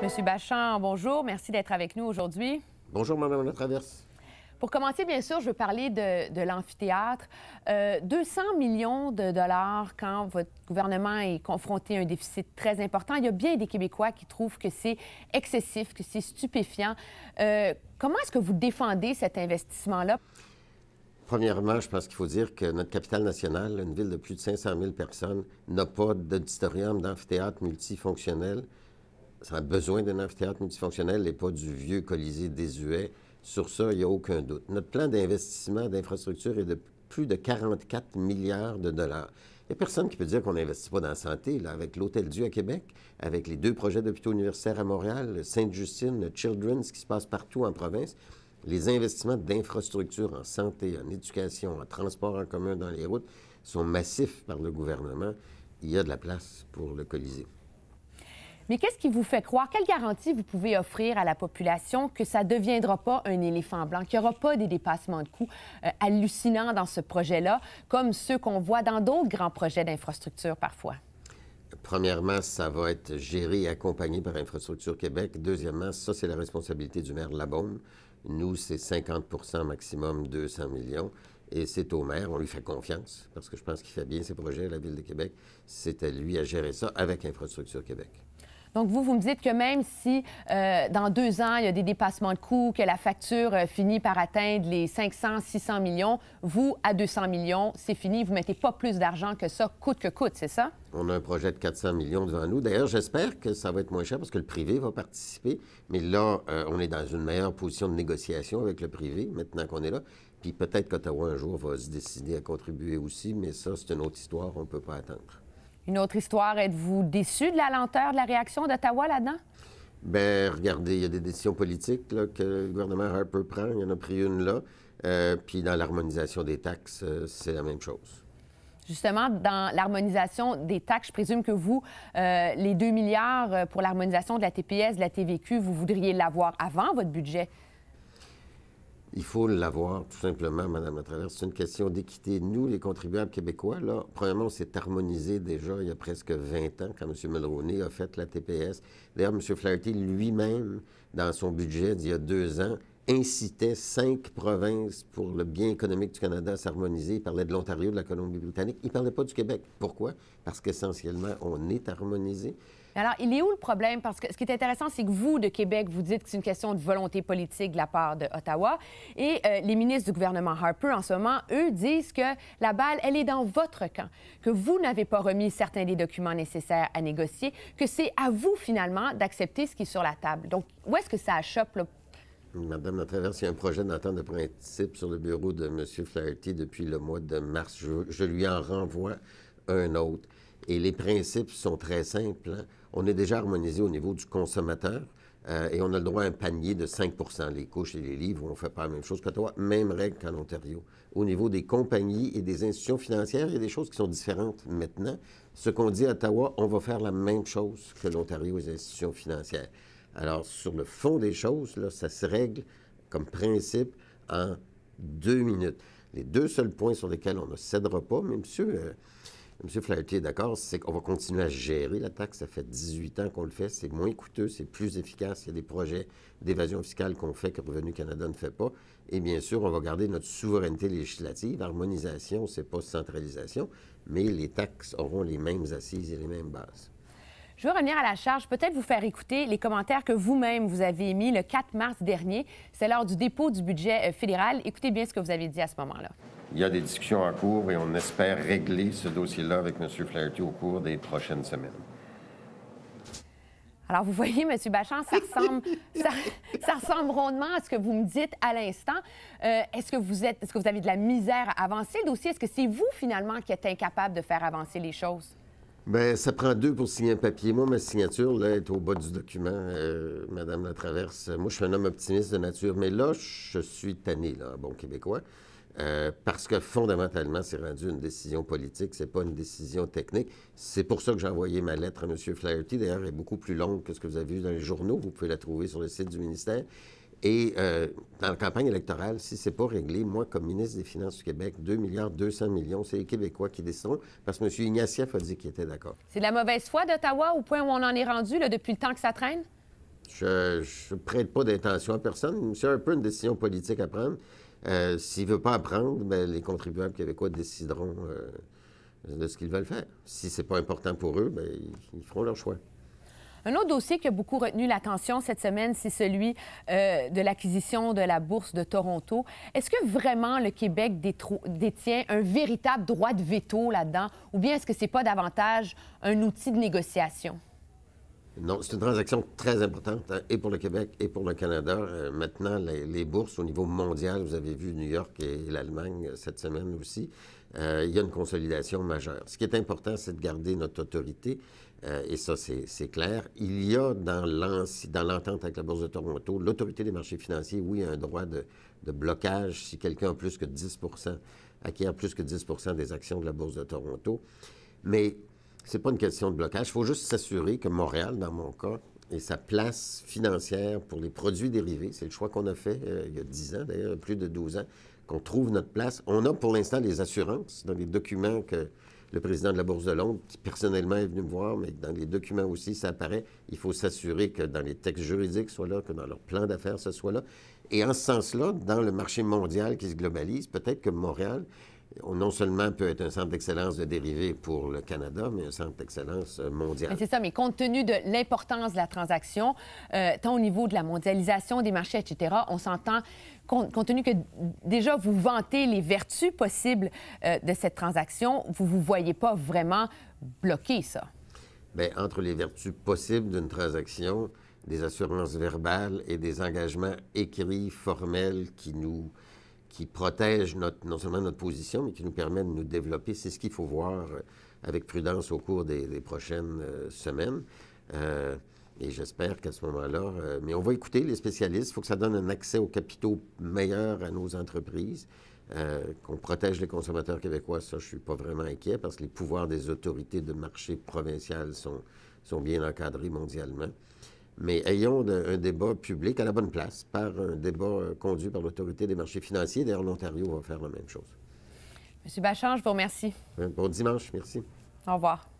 Monsieur Bachand, bonjour. Merci d'être avec nous aujourd'hui. Bonjour, Madame la Traverse. Pour commencer, bien sûr, je veux parler de, l'amphithéâtre. 200 euh, millions de dollars quand votre gouvernement est confronté à un déficit très important. Il y a bien des Québécois qui trouvent que c'est excessif, que c'est stupéfiant. Euh, comment est-ce que vous défendez cet investissement-là? Premièrement, je pense qu'il faut dire que notre capitale nationale, une ville de plus de 500 000 personnes, n'a pas d'auditorium, d'amphithéâtre multifonctionnel ça a besoin d'un amphithéâtre multifonctionnel et pas du vieux colisée désuet. Sur ça, il n'y a aucun doute. Notre plan d'investissement d'infrastructure est de plus de 44 milliards de dollars. Il n'y a personne qui peut dire qu'on n'investit pas dans la santé. Là, avec l'Hôtel Dieu à Québec, avec les deux projets d'hôpitaux universitaires à Montréal, Sainte-Justine, Children's, qui se passe partout en province, les investissements d'infrastructure en santé, en éducation, en transport en commun dans les routes sont massifs par le gouvernement. Il y a de la place pour le Colisée. Mais qu'est-ce qui vous fait croire, quelle garantie vous pouvez offrir à la population que ça ne deviendra pas un éléphant blanc, qu'il n'y aura pas des dépassements de coûts euh, hallucinants dans ce projet-là, comme ceux qu'on voit dans d'autres grands projets d'infrastructure parfois? Premièrement, ça va être géré et accompagné par Infrastructure Québec. Deuxièmement, ça, c'est la responsabilité du maire Labaume. Nous, c'est 50 maximum, 200 millions. Et c'est au maire, on lui fait confiance, parce que je pense qu'il fait bien ses projets la Ville de Québec. C'est à lui à gérer ça avec Infrastructure Québec. Donc, vous, vous me dites que même si euh, dans deux ans, il y a des dépassements de coûts, que la facture euh, finit par atteindre les 500, 600 millions, vous, à 200 millions, c'est fini. Vous ne mettez pas plus d'argent que ça, coûte que coûte, c'est ça? On a un projet de 400 millions devant nous. D'ailleurs, j'espère que ça va être moins cher parce que le privé va participer. Mais là, euh, on est dans une meilleure position de négociation avec le privé maintenant qu'on est là. Puis peut-être qu'Ottawa un jour va se décider à contribuer aussi, mais ça, c'est une autre histoire, on ne peut pas attendre. Une autre histoire, êtes-vous déçu de la lenteur de la réaction d'Ottawa là-dedans? Bien, regardez, il y a des décisions politiques que le gouvernement Harper prend. Il y en a pris une là. Euh, puis dans l'harmonisation des taxes, euh, c'est la même chose. Justement, dans l'harmonisation des taxes, je présume que vous, euh, les 2 milliards pour l'harmonisation de la TPS, de la TVQ, vous voudriez l'avoir avant votre budget. Il faut l'avoir, tout simplement, Madame la travers C'est une question d'équité. Nous, les contribuables québécois, là, premièrement, on s'est harmonisé déjà il y a presque 20 ans quand M. Mulroney a fait la TPS. D'ailleurs, M. Flaherty lui-même, dans son budget d'il y a deux ans, incitait cinq provinces pour le bien économique du Canada à s'harmoniser. Il parlait de l'Ontario, de la Colombie-Britannique. Il ne parlait pas du Québec. Pourquoi? Parce qu'essentiellement, on est harmonisé. Alors, il est où le problème? Parce que ce qui est intéressant, c'est que vous, de Québec, vous dites que c'est une question de volonté politique de la part de Ottawa. Et euh, les ministres du gouvernement Harper, en ce moment, eux, disent que la balle, elle est dans votre camp, que vous n'avez pas remis certains des documents nécessaires à négocier, que c'est à vous, finalement, d'accepter ce qui est sur la table. Donc, où est-ce que ça achoppe, là, Madame Traverse, il y a un projet d'entente de principe sur le bureau de M. Flaherty depuis le mois de mars. Je, lui en renvoie un autre. Et les principes sont très simples. Hein on est déjà harmonisé au niveau du consommateur. Euh, et on a le droit à un panier de 5 Les couches et les livres, on ne fait pas la même chose qu'à toi. Même règle qu'en Ontario. Au niveau des compagnies et des institutions financières, il y a des choses qui sont différentes maintenant. Ce qu'on dit à Ottawa, on va faire la même chose que l'Ontario et les institutions financières. Alors, sur le fond des choses, là, ça se règle comme principe en deux minutes. Les deux seuls points sur lesquels on ne cédera pas, mais monsieur... Euh, M. Flaherty est d'accord, c'est qu'on va continuer à gérer la taxe. Ça fait 18 ans qu'on le fait. C'est moins coûteux, c'est plus efficace. Il y a des projets d'évasion fiscale qu'on fait que Revenu Canada ne fait pas. Et bien sûr, on va garder notre souveraineté législative. Harmonisation, c'est pas centralisation, mais les taxes auront les mêmes assises et les mêmes bases. Je veux revenir à la charge, peut-être vous faire écouter les commentaires que vous-même vous avez émis le 4 mars dernier. C'est lors du dépôt du budget euh, fédéral. Écoutez bien ce que vous avez dit à ce moment-là. Il y a des discussions en cours et on espère régler ce dossier-là avec M. Flaherty au cours des prochaines semaines. Alors, vous voyez, M. Bachand, ça ressemble, rondement à ce que vous me dites à l'instant. Euh, est-ce que vous êtes, est que vous avez de la misère à avancer le dossier? Est-ce que c'est vous, finalement, qui êtes incapable de faire avancer les choses? Bien, ça prend deux pour signer un papier. Moi, ma signature, là, est au bas du document, euh, Mme La Traverse. Moi, je suis un homme optimiste de nature, mais là, je suis tanné, là, bon québécois. Euh, parce que fondamentalement, c'est rendu une décision politique, c'est pas une décision technique. C'est pour ça que j'ai envoyé ma lettre à M. Flaherty. D'ailleurs, elle est beaucoup plus longue que ce que vous avez vu dans les journaux. Vous pouvez la trouver sur le site du ministère. Et euh, dans la campagne électorale, si c'est pas réglé, moi, comme ministre des Finances du Québec, 2 milliards 200 millions, c'est les Québécois qui décideront, parce que M. Ignatieff a dit qu'il était d'accord. C'est de la mauvaise foi d'Ottawa au point où on en est rendu là, depuis le temps que ça traîne? Je ne prête pas d'intention à personne, c'est un peu une décision politique à prendre. Euh, s'il ne veut pas apprendre, ben, les contribuables québécois décideront euh, de ce qu'ils veulent faire. Si ce n'est pas important pour eux, ben, ils, feront leur choix. Un autre dossier qui a beaucoup retenu l'attention cette semaine, c'est celui euh, de l'acquisition de la Bourse de Toronto. Est-ce que vraiment le Québec détient un véritable droit de veto là-dedans, ou bien est-ce que ce n'est pas davantage un outil de négociation? Non, c'est une transaction très importante hein, et pour le Québec et pour le Canada. Euh, maintenant, les, bourses au niveau mondial, vous avez vu New York et, l'Allemagne euh, cette semaine aussi, euh, il y a une consolidation majeure. Ce qui est important, c'est de garder notre autorité et ça, c'est clair. Il y a dans l'entente avec la Bourse de Toronto, l'autorité des marchés financiers, oui, a un droit de, de blocage si quelqu'un a plus que 10 acquiert plus que 10 des actions de la Bourse de Toronto. Mais c'est pas une question de blocage. Il faut juste s'assurer que Montréal, dans mon cas, et sa place financière pour les produits dérivés, c'est le choix qu'on a fait euh, il y a 10 ans, d'ailleurs, plus de 12 ans, qu'on trouve notre place. On a pour l'instant les assurances dans les documents que le président de la Bourse de Londres, qui personnellement est venu me voir, mais dans les documents aussi, ça apparaît. Il faut s'assurer que dans les textes juridiques soit là, que dans leur plan d'affaires, ce soit là. Et en ce sens-là, dans le marché mondial qui se globalise, peut-être que Montréal non seulement peut être un centre d'excellence de dérivés pour le Canada, mais un centre d'excellence euh, mondial. C'est ça, mais compte tenu de l'importance de la transaction, euh, tant au niveau de la mondialisation des marchés, etc., on s'entend, compte, tenu que déjà vous vantez les vertus possibles euh, de cette transaction, vous ne vous voyez pas vraiment bloquer ça. Bien, entre les vertus possibles d'une transaction, des assurances verbales et des engagements écrits, formels qui nous qui protège notre, non seulement notre position, mais qui nous permet de nous développer. C'est ce qu'il faut voir euh, avec prudence au cours des, prochaines euh, semaines. Euh, et j'espère qu'à ce moment-là, mais on va écouter les spécialistes. Il faut que ça donne un accès aux capitaux meilleur à nos entreprises, qu'on protège les consommateurs québécois. Ça, je suis pas vraiment inquiet parce que les pouvoirs des autorités de marché provincial sont, sont bien encadrés mondialement mais ayons un, débat public à la bonne place par un débat euh, conduit par l'autorité des marchés financiers. D'ailleurs, l'Ontario va faire la même chose. Monsieur Bachand, je vous remercie. Bon dimanche, merci. Au revoir.